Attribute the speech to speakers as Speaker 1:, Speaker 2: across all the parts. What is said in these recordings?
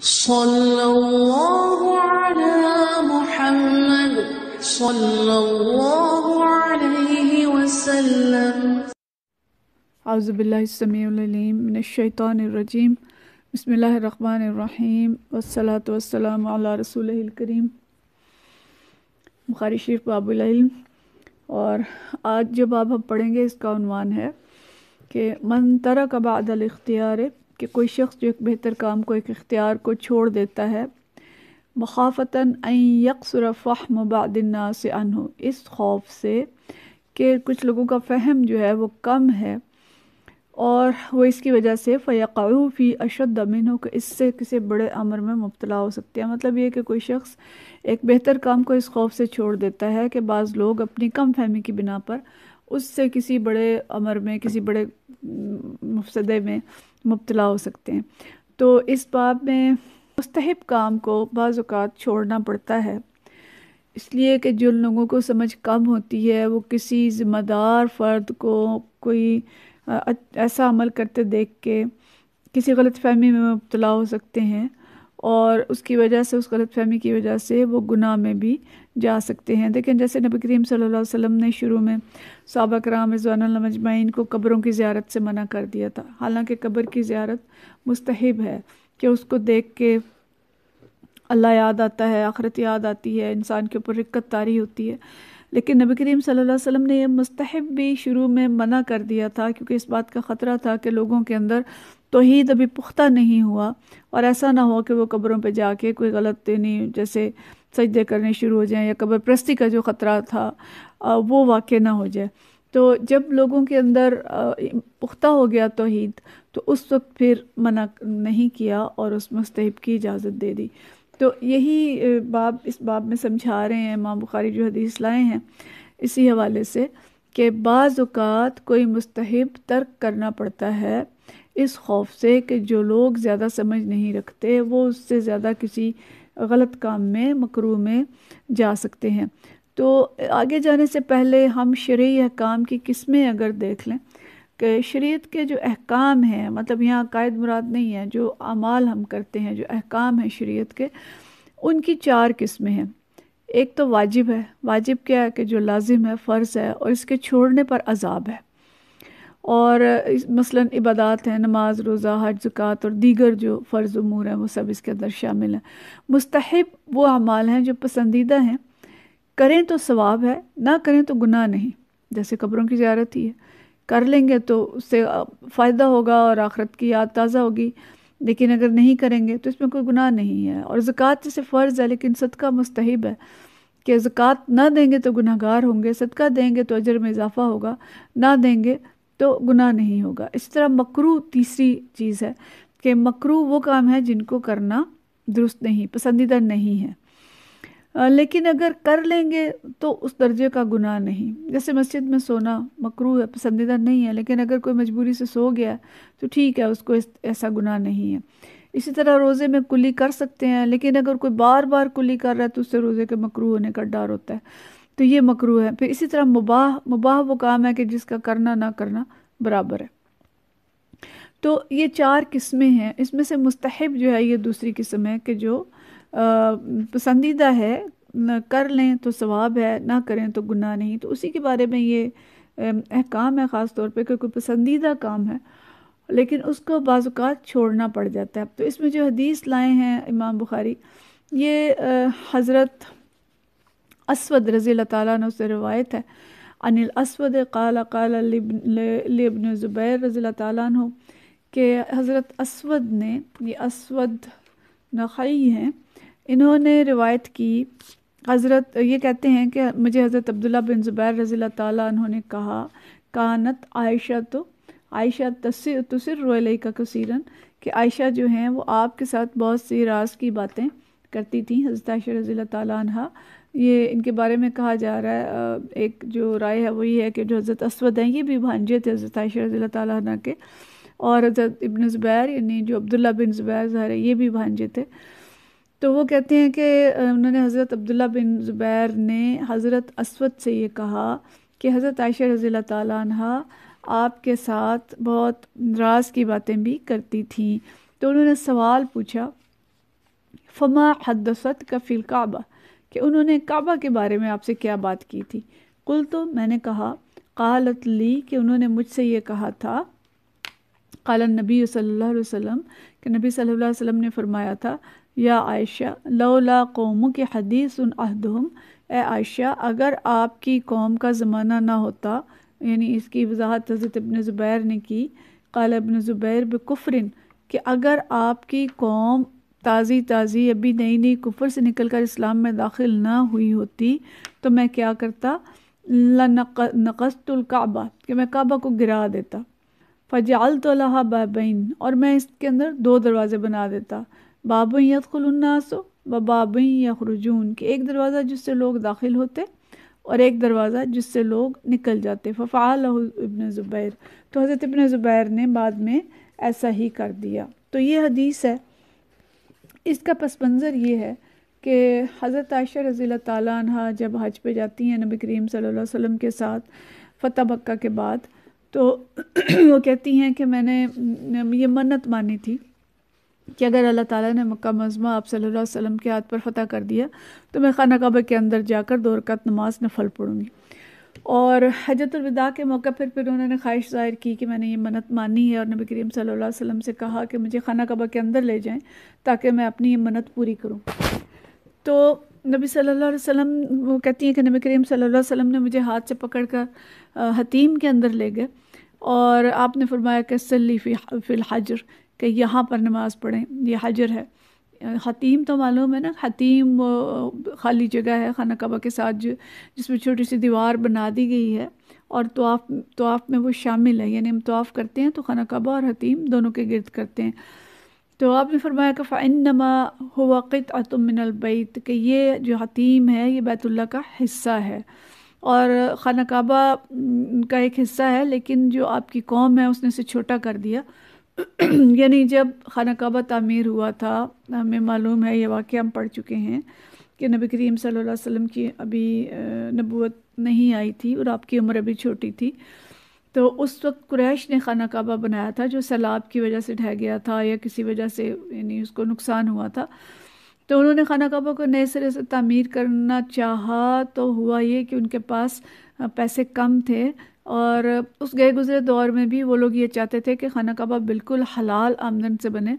Speaker 1: बसमीम अला मुहम्मद रसूल करीम बुखारी शरीफ बाबुल और आज जो बाब हम पढ़ेंगे इसका है कि मन तरक बाद इख्तियार कि कोई शख्स जो एक बेहतर काम को एक इख्तियार को छोड़ देता है मखाफ़ता यकसरफ़ाहम मुबादना से हो इस खौफ से कि कुछ लोगों का फ़हम जो है वो कम है और वो इसकी वजह से फ़ैक़ूफ़ी अशद दमिन हो कि इससे किसी बड़े अमर में मुबतला हो सकते हैं मतलब ये कि कोई शख्स एक बेहतर काम को इस खौफ से छोड़ देता है कि बाज़ लोग अपनी कम फहमी की बिना पर उससे किसी बड़े अमर में किसी बड़े मुफसदे में मुबतला हो सकते हैं तो इस बाब में मुस्तहब काम को बाज़ात छोड़ना पड़ता है इसलिए कि जिन लोगों को समझ कम होती है वो किसी ज़िम्मेदार फ़र्द को कोई ऐसा अमल करते देख के किसी गलत फहमी में मुबतला हो सकते हैं और उसकी वजह से उस गलत फहमी की वजह से वो गुनाह में भी जा सकते हैं देखें जैसे नबी करीम सल्लल्लाहु अलैहि वसल्लम ने शुरू में सबक राम रजवानमजमाइन को कब्रों की ज्यारत से मना कर दिया था हालांकि कब्र की ज्यारत मुस्तहब है कि उसको देख के अल्लाह याद आता है आखरत याद आती है इंसान के ऊपर रिक्कत तारी होती है लेकिन नबी करीम सल्लल्लाहु अलैहि वसल्लम ने यह मस्तहब भी शुरू में मना कर दिया था क्योंकि इस बात का ख़तरा था कि लोगों के अंदर तोहद अभी पुख्ता नहीं हुआ और ऐसा ना हो कि वो कब्रों पर जाके कोई गलत नहीं जैसे सजदे करने शुरू हो जाए या कब्र प्रस्ती का जो ख़तरा था वो वाक़ ना हो जाए तो जब लोगों के अंदर पुख्ता हो गया तोहद तो उस वक्त फिर मना नहीं किया और उस मस्तहब की इजाज़त दे दी तो यही बाब इस बाब में समझा रहे हैं इमाम बुखारी जो हदीस लाए हैं इसी हवाले से कि बाज़ात कोई मुस्तहब तर्क करना पड़ता है इस खौफ से कि जो लोग ज़्यादा समझ नहीं रखते वो उससे ज़्यादा किसी गलत काम में मकरू में जा सकते हैं तो आगे जाने से पहले हम शर्य काम की किस्में अगर देख लें कि शरीयत के जो अहकाम हैं मतलब यहाँ कायद मुराद नहीं है जो अमाल हम करते हैं जो अहकाम हैं शरीयत के उनकी चार किस्में हैं एक तो वाजिब है वाजिब क्या है कि जो लाजिम है फ़र्ज़ है और इसके छोड़ने पर अजाब है और मसलन इबादत हैं नमाज रोज़ा हज ज़क़़त और दीगर जो फ़र्ज़ उमूर हैं वो सब इसके अंदर शामिल हैं मुस्तहब वो अमाल हैं जो पसंदीदा हैं करें तो सवाब है ना करें तो गुनाह नहीं जैसे कब्रों की ज्यारत ही है कर लेंगे तो उससे फ़ायदा होगा और आखरत की याद ताज़ा होगी लेकिन अगर नहीं करेंगे तो इसमें कोई गुनाह नहीं है और ज़क़़त जैसे फ़र्ज़ है लेकिन सदका मुस्तहब है कि ज़क़़त ना देंगे तो गुनाहगार होंगे सदका देंगे तो अजर में इजाफ़ा होगा ना देंगे तो गुनाह नहीं होगा इस तरह मकरू तीसरी चीज़ है कि मकरू वो काम है जिनको करना दुरुस्त नहीं पसंदीदा नहीं है लेकिन अगर कर लेंगे तो उस दर्जे का गुनाह नहीं जैसे मस्जिद में सोना मकरू है पसंदीदा नहीं है लेकिन अगर कोई मजबूरी से सो गया तो ठीक है उसको ऐसा गुनाह नहीं है इसी तरह रोज़े में कुली कर सकते हैं लेकिन अगर कोई बार बार कुली कर रहा है तो उससे रोज़े के मकरू होने का डर होता है तो ये मकरू है फिर इसी तरह मुबाह मुबाह वो काम है कि जिसका करना ना करना बराबर है तो ये चार किस्में हैं इसमें से मुस्तहब जो है ये दूसरी किस्म है कि जो पसंदीदा है कर लें तो सवाब है ना करें तो गुनाह नहीं तो उसी के बारे में ये अहकाम है ख़ास तौर पे क्योंकि पसंदीदा काम है लेकिन उसको बाज़ात छोड़ना पड़ जाता है तो इसमें जो हदीस लाए हैं इमाम बुखारी ये हज़रत असवद रज़ी ताली से रवायत है अनिल असवद क़ाल काला ज़ुबैर रज़ी ताली के हज़रत असवद ने ये असवद नखई हैं इन्होंने रिवायत की हज़रत ये कहते हैं कि मुझे हज़रत अब्दुल्ला बिन ज़ुबैर रज़ी तैन ने कहा कानत आयशा तो आयशा तस्र तसर रोलई का कसीरन कि आयशा जो हैं वो आपके साथ बहुत सी राज की बातें करती थी हज़रत आयशा रज़ी तैन ये इनके बारे में कहा जा रहा है एक जो राय है वही है कि जो हज़रत असवद हैं ये भी भांजे थे हज़रत आयशा रज़ी तह के और हज़रत इबन ज़ुबैर यानी जो अब्दुल्ला बिन ज़ुबैर ज़ाहिर ये भी भांजे थे तो वो कहते हैं कि उन्होंने हज़रत अब्दुल्ला बिन ज़ुबैर ने हज़रत असवद से ये कहा कि हज़रत आयशा रज़ी तह आपके साथ बहुत राज की बातें भी करती थी तो उन्होंने सवाल पूछा फमा हदसत का फिल काबा कि उन्होंने काबा के बारे में आपसे क्या बात की थी कुल तो मैंने कहा कालत ली कि उन्होंने मुझसे ये कहा था काला नबी सल्लल्लाहु अलैहि वसल्लम कि नबी सल्लल्लाहु अलैहि वसल्लम ने फरमाया था या आयशा लौला कौम के हदीस उन अहदम ए आयशा अगर आपकी कौम का ज़माना ना होता यानी इसकी वजाहत हज़रत इबन ज़ुबैर ने की कल इबन ज़ुबैर बकुफरिन कि अगर आपकी कौम ताज़ी ताज़ी अभी नई नई कुफर से निकल कर इस्लाम में दाखिल ना हुई होती तो मैं क्या करता नकस्तुल्काबा कि मैं काबा को गिरा देता फ़जाल तो बाबैन और मैं इसके अंदर दो दरवाज़े बना देता बाबन यदखलन्नासो व बाबन यखरजून के एक दरवाज़ा जिससे लोग दाखिल होते और एक दरवाज़ा जिससे लोग निकल जाते फ़ाल इबन ज़ुबैर तो हज़रत इबन ज़ुबैर ने बाद में ऐसा ही कर दिया तो ये हदीस है इसका पस मंज़र ये है कि हज़रत आयशा रज़ी तह जब हज पे जाती हैं नबी करीम सल्ला वम के साथ फ़तह बक्का के बाद तो वो कहती हैं कि मैंने ये मन्नत मानी थी कि अगर अल्लाह ताला ने मक्का मजमा आप सल्लल्लाहु अलैहि वसल्लम के हाथ पर फतह कर दिया तो मैं खाना काबा के अंदर जाकर दो रकत नमाज नफल पढ़ूंगी और हजरतलविदा के मौके पर फिर उन्होंने ख्वाहिश जाहिर की कि मैंने ये मन्नत मानी है और नबी करीम सल्लल्लाहु अलैहि वसल्लम से कहा कि मुझे खाना काबा के अंदर ले जाएं ताकि मैं अपनी ये मन्नत पूरी करूं तो नबी सल्लल्लाहु अलैहि वसल्लम वो कहती हैं कि नबी करीम सल्लल्लाहु अलैहि वसल्लम ने मुझे हाथ से पकड़ कर हतीम के अंदर ले गए और आपने फरमाया कि सल्ली फ़िल हजर कि यहाँ पर नमाज़ पढ़ें ये हाजिर है हतीम तो मालूम है ना हतीम खाली जगह है खाना कबा के साथ जो जिसमें छोटी सी दीवार बना दी गई है और तोाफ़ तोाफ़ में वो शामिल है यानी हम तोाफ़ करते हैं तो खाना कबा और हतीम दोनों के गिरद करते हैं तो आपने फरमाया कि फ़ाइन नमा हुआक़त अतमिनबैत कि ये जो हतीम है ये बैतुल्ला का हिस्सा है और खाना कबा का एक हिस्सा है लेकिन जो आपकी कौम है उसने इसे छोटा कर दिया यानी जब खाना काबा तमीर हुआ था हमें मालूम है ये वाक़ हम पढ़ चुके हैं कि नबी करीम सल्लल्लाहु अलैहि वसल्लम की अभी नबूत नहीं आई थी और आपकी उम्र अभी छोटी थी तो उस वक्त कुरैश ने खाना काबा बनाया था जो सैलाब की वजह से ढह गया था या किसी वजह से यानी उसको नुकसान हुआ था तो उन्होंने खाना काबा को नए सिरे से तमीर करना चाहा तो हुआ ये कि उनके पास पैसे कम थे और उस गए गुजरे दौर में भी वो लोग ये चाहते थे कि खाना कबाब बिल्कुल हलाल आमदन से बने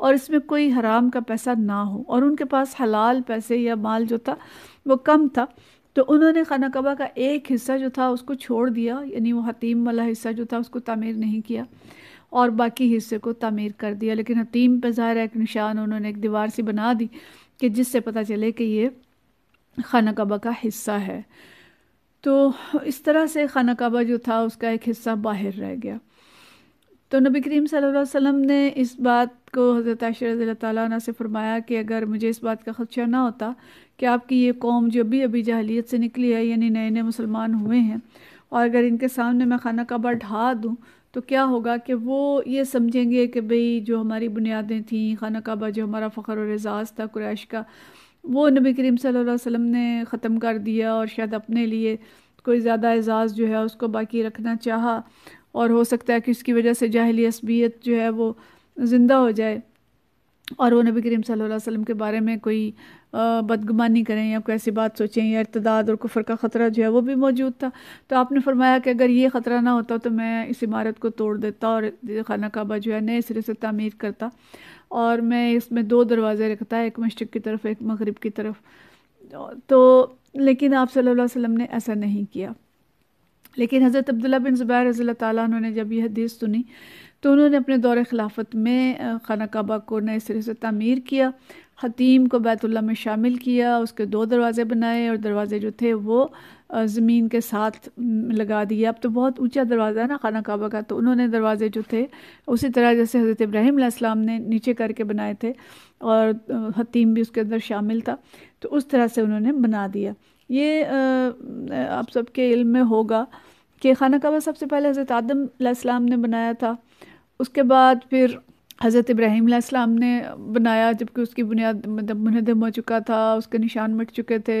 Speaker 1: और इसमें कोई हराम का पैसा ना हो और उनके पास हलाल पैसे या माल जो था वो कम था तो उन्होंने खाना कबा का एक हिस्सा जो था उसको छोड़ दिया यानी वो हतीम वाला हिस्सा जो था उसको तमीर नहीं किया और बाकी हिस्से को तामीर कर दिया लेकिन हतीम पर ज़ाहिर एक निशान उन्होंने एक दीवार सी बना दी कि जिससे पता चले कि ये खाना कबा का हिस्सा है तो इस तरह से खाना काबा जो था उसका एक हिस्सा बाहर रह गया तो नबी करीम वसल्लम ने इस बात को हज़रत आशर तला से फरमाया कि अगर मुझे इस बात का खदशा ना होता कि आपकी ये कौम जो अभी अभी जहलीत से निकली है यानी नए नए मुसलमान हुए हैं और अगर इनके सामने मैं खाना काबा ढहा दूँ तो क्या होगा कि वो ये समझेंगे कि भाई जो हमारी बुनियादें थीं खाना काबा जो हमारा फ़ख्र और एजाज़ था कुरैश का वो नबी करीम सल्लल्लाहु अलैहि वसल्लम ने ख़त्म कर दिया और शायद अपने लिए कोई ज़्यादा एजाज़ जो है उसको बाकी रखना चाहा और हो सकता है कि उसकी वजह से जाहली असबियत जो है वो ज़िंदा हो जाए और वो नबी करीम सल्लल्लाहु अलैहि वसल्लम के बारे में कोई बदगुमानी करें या कोई ऐसी बात सोचें या इर्तदाद और कुफर का ख़तरा जो है वो भी मौजूद था तो आपने फरमाया कि अगर ये ख़तरा ना होता तो मैं इस इमारत को तोड़ देता और खाना काबा जो है नए सिरे से तमीर करता और मैं इसमें दो दरवाज़े रखता है एक मशरक़ की तरफ एक मगरब की तरफ तो लेकिन आप सल्लल्लाहु अलैहि वसल्लम ने ऐसा नहीं किया लेकिन हज़रत अब्दुल्ला बिन ज़ुबैर रज़ी ताली ने जब यह हदीस सुनी तो उन्होंने अपने दौर खिलाफत में खाना काबा को नए सिरे से तमीर किया हतीम को बैतुल्ला में शामिल किया उसके दो दरवाज़े बनाए और दरवाज़े जो थे वो ज़मीन के साथ लगा दिए अब तो बहुत ऊंचा दरवाज़ा है ना खाना काबा का तो उन्होंने दरवाज़े जो थे उसी तरह जैसे हज़रत इब्राहिम ने नीचे करके बनाए थे और हतीम भी उसके अंदर शामिल था तो उस तरह से उन्होंने बना दिया ये आप सबके इल्म में होगा कि खाना काबा सबसे पहले हज़रत आदम ने बनाया था उसके बाद फिर हज़रत इब्राहिम सलाम ने बनाया जबकि उसकी बुनियाद मतलब मुनहदम हो चुका था उसके निशान मिट चुके थे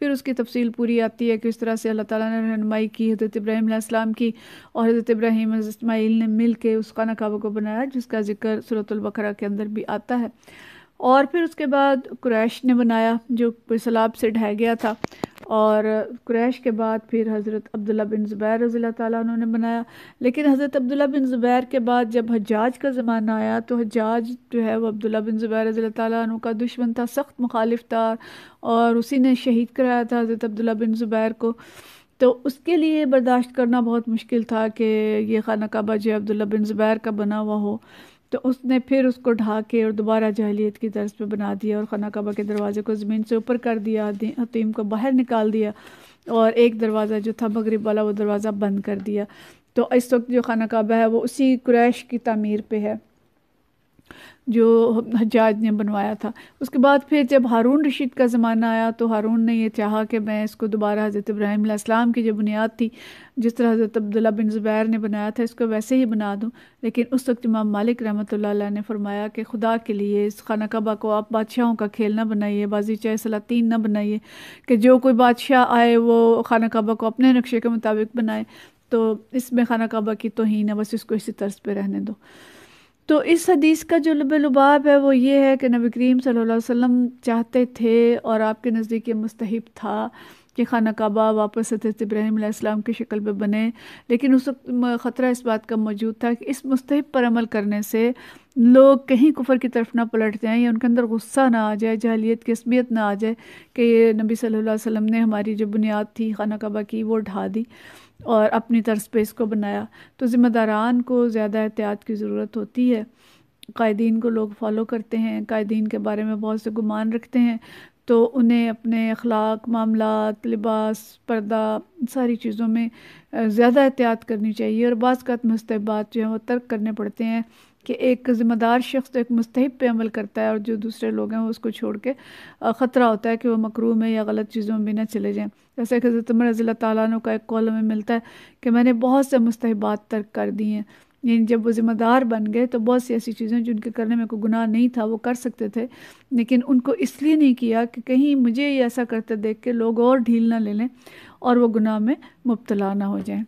Speaker 1: फिर उसकी तफसील पूरी आती है कि इस तरह से अल्लाह ताला ने रहनमाई की हज़रत इब्राहिम सलाम की और हज़रत इब्राहिम इसमाइल ने मिल के उस खाना काबा को बनाया जिसका जिक्र सूरतुल्बकरा के अंदर भी आता है और फिर उसके बाद कुरैश ने बनाया जो सलाब से ढह गया था और क्रैश के बाद फिर हज़रत अब्दुल्ला बिन ज़ुबैर रज़ी ताली उन्होंने बनाया लेकिन हज़रत अब्दुल्ला बिन ज़ुबैर के बाद जब हजाज का ज़माना आया तो हजाज जो है वह अब्दुल्ला बिन ज़ुबैर रज़ी ताली का दुश्मन था सख्त मुखालिफ था और उसी ने शहीद कराया था हज़रत अब्दुल्ला बिन ज़ुबैर को तो उसके लिए बर्दाश्त करना बहुत मुश्किल था कि ये खाना काबा जो अब्दुल्ला बिन ज़ुबैर का बना हुआ हो तो उसने फिर उसको ढा के और दोबारा जहलीत की तर्ज पर बना दिया और खाना कबा के दरवाज़े को ज़मीन से ऊपर कर दिया हतीम को बाहर निकाल दिया और एक दरवाज़ा जो था मगरब वाला वो दरवाज़ा बंद कर दिया तो इस वक्त जो खाना कबा है वो उसी क्रैश की तमीर पर है जो हजाज ने बनवाया था उसके बाद फिर जब हारून रशीद का ज़माना आया तो हारून ने यह चाहा कि मैं इसको दोबारा हज़रत इब्राहिम इस्लाम की जो बुनियाद थी जिस तरह हज़रत अब्दुल्ला बिन ज़ुबैर ने बनाया था इसको वैसे ही बना दूँ लेकिन उस वक्त इमाम मालिक रहमत ने फरमाया कि खुदा के लिए इस खाना कबा को आप बादशाहों का खेल ना बनाइए बाजीचा सलातीन ना बनाइए कि जो कोई बादशाह आए वो खाना कबा को अपने नक्शे के मुताबिक बनाए तो इसमें खाना कबा की तोहन है बस इसको इसी तर्ज पर रहने दो तो इस हदीस का जो लबाब है वो ये है कि नबी करीम सल्लल्लाहु अलैहि वसल्लम चाहते थे और आपके नज़दीक ये मुस्तहब था कि खाना काबा वापस हजरत इब्राहिम की शक्ल पर बने लेकिन उस वक्त ख़तरा इस बात का मौजूद था कि इस मुस्तहब पर अमल करने से लोग कहीं कुफर की तरफ ना पलट जाएँ या उनके अंदर गुस्सा ना आ जाए जहलीत की असमियत ना आ जाए कि ये नबी सल्लल्लाहु अलैहि वसल्लम ने हमारी जो बुनियाद थी खाना काबा की वो ढा दी और अपनी तर्ज पे इसको बनाया तो ज़िम्मेदारान को ज़्यादा एहतियात की ज़रूरत होती है कायदीन को लोग फॉलो करते हैं कायदीन के बारे में बहुत से गुमान रखते हैं तो उन्हें अपने अखलाक मामला लिबास पर्दा सारी चीज़ों में ज़्यादा एहतियात करनी चाहिए और बाज़ का मस्तबात जो है वो तर्क करने पड़ते हैं कि एक ज़िम्मेदार शख्स तो एक मुस्तहब पे अमल करता है और जो दूसरे लोग हैं वो उसको छोड़ के ख़तरा होता है कि वो मकरू में या गलत चीज़ों में भी ना चले जाएँ जैसे कि हज़रतमर रज़ी तु का एक कॉल में मिलता है कि मैंने बहुत से मुस्तबात तर्क कर दिए हैं यानी जब वो ज़िम्मेदार बन गए तो बहुत सी ऐसी चीज़ें जिनके करने में कोई गुनाह नहीं था वो कर सकते थे लेकिन उनको इसलिए नहीं किया कि कहीं मुझे ऐसा करते देख के लोग और ढील ना ले लें और वो गुनाह में मुबतला ना हो जाएँ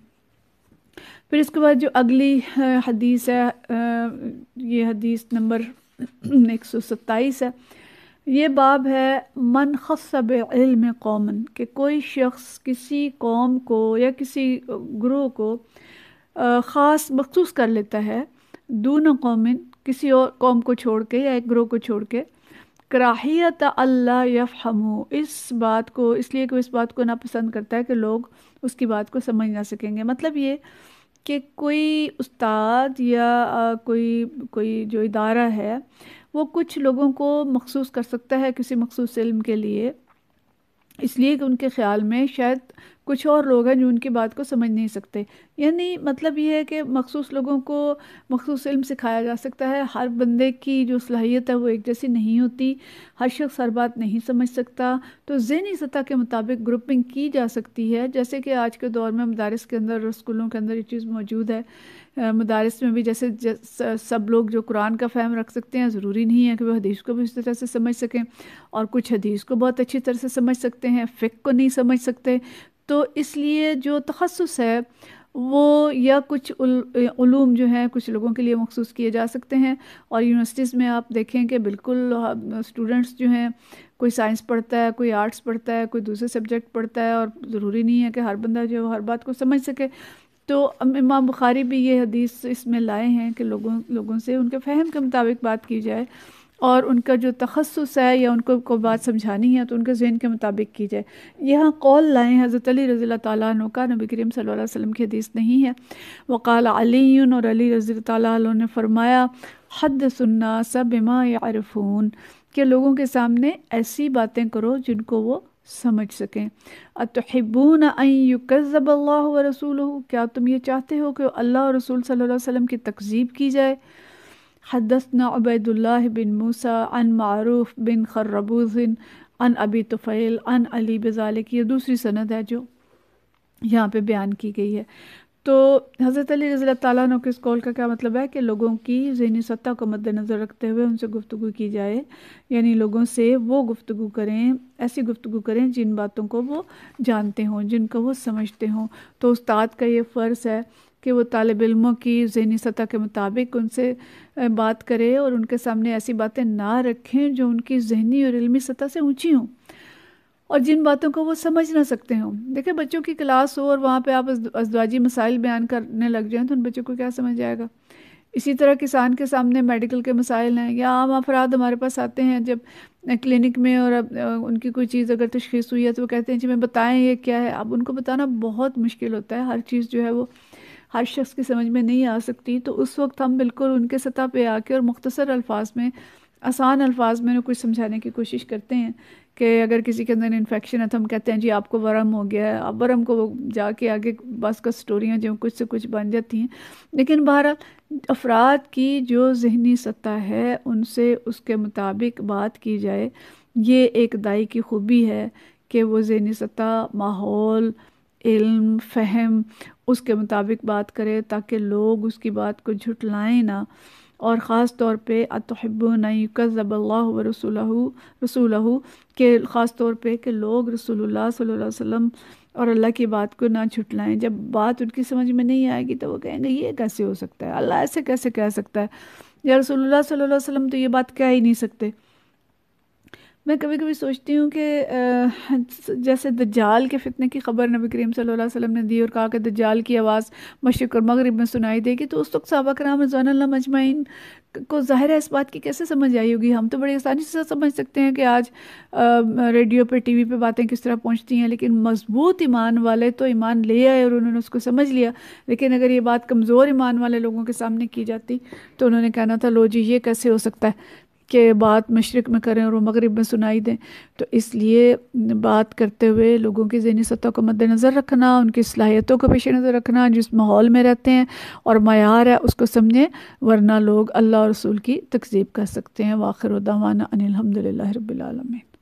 Speaker 1: फिर इसके बाद जो अगली हदीस है ये हदीस नंबर एक सौ सत्ताईस है ये बाब है मन खसब इल्म कौमन कि कोई शख्स किसी कौम को या किसी ग्रोह को ख़ास मखसूस कर लेता है दोनों कौमिन किसी और कौम को छोड़ के या एक ग्रोह को छोड़ के कराहियत अल्लाह यफ़मो इस बात को इसलिए कि वो इस बात को नापसंद करता है कि लोग उसकी बात को समझ ना सकेंगे मतलब ये कि कोई उस्ताद या कोई कोई जो इदारा है वो कुछ लोगों को मखसूस कर सकता है किसी मखसूस इल्म के लिए इसलिए कि उनके ख़्याल में शायद कुछ और लोग हैं जो उनकी बात को समझ नहीं सकते यानी मतलब ये है कि मखसूस लोगों को मखसूस इल्म सिखाया जा सकता है हर बंदे की जो सलाहियत है वो एक जैसी नहीं होती हर शख्स हर बात नहीं समझ सकता तो जहनी सतह के मुताबिक ग्रुपिंग की जा सकती है जैसे कि आज के दौर में मदारस के अंदर और स्कूलों के अंदर ये चीज़ मौजूद है मदारस में भी जैसे, सब लोग जो कुरान का फ़हम रख सकते हैं ज़रूरी नहीं है कि वह हदीस को भी उस तरह से समझ सकें और कुछ हदीस को बहुत अच्छी तरह से समझ सकते हैं फ़िक को नहीं समझ सकते तो इसलिए जो तखसस है वो या कुछ उलूम जो हैं कुछ लोगों के लिए मखसूस किए जा सकते हैं और यूनिवर्सिटीज़ में आप देखें कि बिल्कुल स्टूडेंट्स जो हैं कोई साइंस पढ़ता है कोई आर्ट्स पढ़ता है कोई दूसरे सब्जेक्ट पढ़ता है और ज़रूरी नहीं है कि हर बंदा जो हर बात को समझ सके तो इमाम बुखारी भी ये हदीस इसमें लाए हैं कि लोगों लोगों से उनके फहम के मुताबिक बात की जाए और उनका जो तखसस है या उनको को बात समझानी है तो उनके जहन के मुताबिक की जाए यहाँ कौल लाए हज़रत अली रज़ी तु का नबी करीम सल्लल्लाहु अलैहि वसल्लम की हदीस नहीं है वक़ाल अली और अली रज़ी तु ने फरमाया हद सुन्ना सब इमा अरफून के लोगों के सामने ऐसी बातें करो जिनको वो समझ सकें अतहबून अयुकज़ब अल्लाह रसूल क्या तुम ये चाहते हो कि अल्लाह और रसूल सल्ला वसम की तकज़ीब की जाए حدثنا عبيد الله بن موسى عن معروف بن خربوز अन अबी तुफ़ैल अन अली बजाले की ये दूसरी सनद है जो यहाँ पे बयान की गई है तो हज़रत अली रज़ी तु के इस कॉल का क्या मतलब है कि लोगों की जहनी सत्ता को मद्दनज़र रखते हुए उनसे गुफ्तु की जाए यानी लोगों से वो गुफ्तु करें ऐसी गुफ्तु करें जिन बातों को वो जानते हों जिनको वो समझते हों तो उस्ताद का ये फ़र्ज़ है कि वो तालब इलमों की जहनी सतह के मुताबिक उनसे बात करें और उनके सामने ऐसी बातें ना रखें जो उनकी जहनी और इलमी सतह से ऊँची हों और जिन बातों को वो समझ ना सकते हों देखिए बच्चों की क्लास हो और वहाँ पे आप अजवाजी मसाइल बयान करने लग जाएँ तो उन बच्चों को क्या समझ आएगा इसी तरह किसान के सामने मेडिकल के मसाइल हैं या आम अफराद हमारे पास आते हैं जब क्लिनिक में और अब उनकी कोई चीज़ अगर तशखीस हुई है तो वो कहते हैं जी मैं बताएं ये क्या है अब उनको बताना बहुत मुश्किल होता है हर चीज़ जो है वो हर शख्स की समझ में नहीं आ सकती तो उस वक्त हम बिल्कुल उनके सतह पे आके और मुख्तसर अल्फाज में आसान अल्फाज में कुछ समझाने की कोशिश करते हैं कि अगर किसी के अंदर इन्फेक्शन है तो हम कहते हैं जी आपको वरम हो गया है अब वरम को जाके आगे बस का स्टोरियाँ जो कुछ से कुछ बन जाती हैं लेकिन बहरहाल अफराद की जो जहनी सतह है उनसे उसके मुताबिक बात की जाए ये एक दाई की खूबी है कि वो जहनी सतह माहौल इल्म फहम उसके मुताबिक बात करे ताकि लोग उसकी बात को झुटलाएँ ना और ख़ास तौर पर अतहब नकज़ब रसूल रसूल के ख़ास तौर पर कि लोग रसूल सल्लल्लाहु वसम और अल्लाह की बात को ना छुटलाएँ जब बात उनकी समझ में नहीं आएगी तो वो कहेंगे ये कैसे हो सकता है अल्लाह ऐसे कैसे कह सकता है या रसोल्ला सल्ला वसम तो ये बात कह ही नहीं सकते मैं कभी कभी सोचती हूँ कि जैसे दज्जाल के फितने की खबर नबी करीम सल्लल्लाहु अलैहि वसल्लम ने दी और कहा कि दज्जाल की आवाज़ मशरक़ और मगरब में सुनाई देगी तो उस वक्त सबक कराम रजवान मजमाइन को ज़ाहिर है इस बात की कैसे समझ आई होगी हम तो बड़ी आसानी से समझ सकते हैं कि आज रेडियो पर टी वी पर बातें किस तरह पहुँचती हैं लेकिन मजबूत ईमान वाले तो ईमान ले आए और उन्होंने उसको समझ लिया लेकिन अगर ये बात कमज़ोर ईमान वाले लोगों के सामने की जाती तो उन्होंने कहना था लो जी ये कैसे हो सकता है के बात मशरक़ में करें और मगरब में सुनाई दें तो इसलिए बात करते हुए लोगों की जहनी सतह को मद्दनज़र रखना उनकी सलाहियतों को पेश नज़र रखना जिस माहौल में रहते हैं और मैार है उसको समझें वरना लोग अल्लाह रसूल की तकजीब कर सकते हैं वाखिर उदावाना अनिलहमदिल्ला रबालमीन